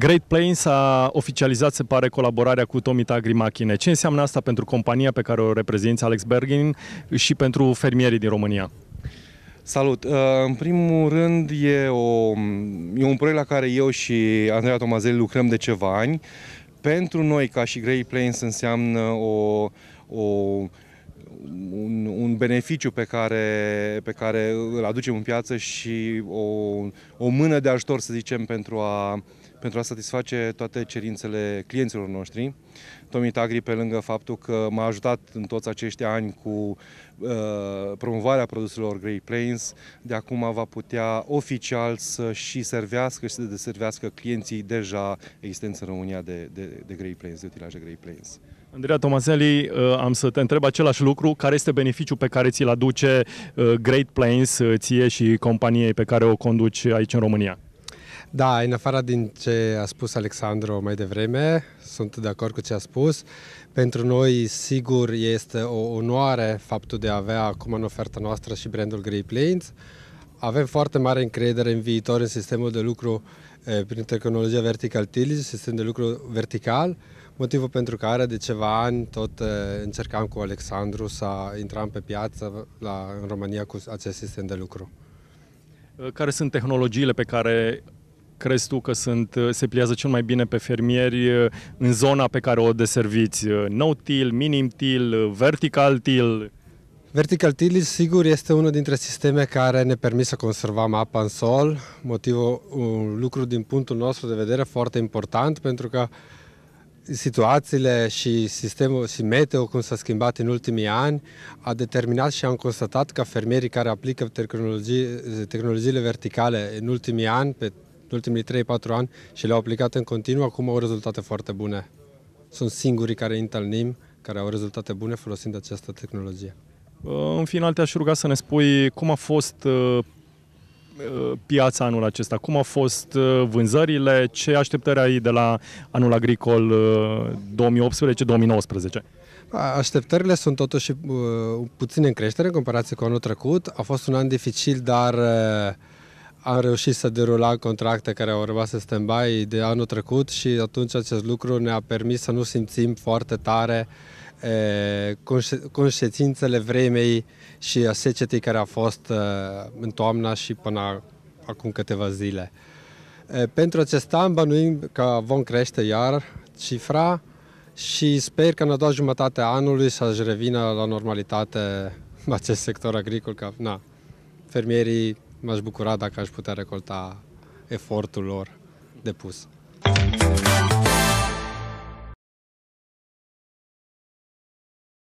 Great Plains a oficializat, se pare, colaborarea cu Tomita Grimachine. Ce înseamnă asta pentru compania pe care o reprezinți, Alex Bergin, și pentru fermierii din România? Salut! Uh, în primul rând e, o, e un proiect la care eu și Andreea Tomazeli lucrăm de ceva ani. Pentru noi, ca și Great Plains, înseamnă o, o un, un beneficiu pe care, pe care îl aducem în piață și o, o mână de ajutor, să zicem, pentru a, pentru a satisface toate cerințele clienților noștri. Tomi Tagri, pe lângă faptul că m-a ajutat în toți acești ani cu uh, promovarea produselor Grey Plains, de acum va putea oficial să și servească și să deservească clienții deja existenți în România de, de, de Grey Plains, de utilaje Grey Plains. Andreea Tomaselli, uh, am să te întreb același lucru. Care este beneficiul pe care ți-l aduce uh, Great Plains uh, ție și companiei pe care o conduci aici în România? Da, în afară din ce a spus Alexandru mai devreme, sunt de acord cu ce a spus. Pentru noi, sigur, este o onoare faptul de a avea acum în oferta noastră și brandul Great Plains. Avem foarte mare încredere în viitor, în sistemul de lucru prin tehnologia vertical tillage, sistem de lucru vertical, motivul pentru care de ceva ani tot încercam cu Alexandru să intrăm pe piață la, în România cu acest sistem de lucru. Care sunt tehnologiile pe care crezi tu că sunt, se pliază cel mai bine pe fermieri în zona pe care o deserviți? No-till, minim-till, vertical-till? Vertical tillage, sigur este unul dintre sisteme care ne permit să conservăm apa în sol, motivul, un lucru din punctul nostru de vedere foarte important pentru că situațiile și sistemul și meteo cum s-a schimbat în ultimii ani a determinat și am constatat că fermierii care aplică tehnologii, tehnologiile verticale în ultimii ani, pe ultimii 3-4 ani și le-au aplicat în continuu, acum au rezultate foarte bune. Sunt singurii care întâlnim, care au rezultate bune folosind această tehnologie. În final te-aș ruga să ne spui cum a fost uh, uh, piața anul acesta? Cum au fost uh, vânzările? Ce așteptări ai de la anul agricol 2018-2019? Așteptările sunt totuși puțin în creștere în comparație cu anul trecut. A fost un an dificil, dar am reușit să derula contracte care au rămas în stand de anul trecut și atunci acest lucru ne-a permis să nu simțim foarte tare uh, consecințele vremei și a secetei care a fost în toamna și până acum câteva zile. Pentru acest an bănuim că vom crește iar cifra și sper că în a doua jumătate a anului să-și revină la normalitate acest sector agricol, că na, fermierii m-aș bucura dacă aș putea recolta efortul lor depus. Thank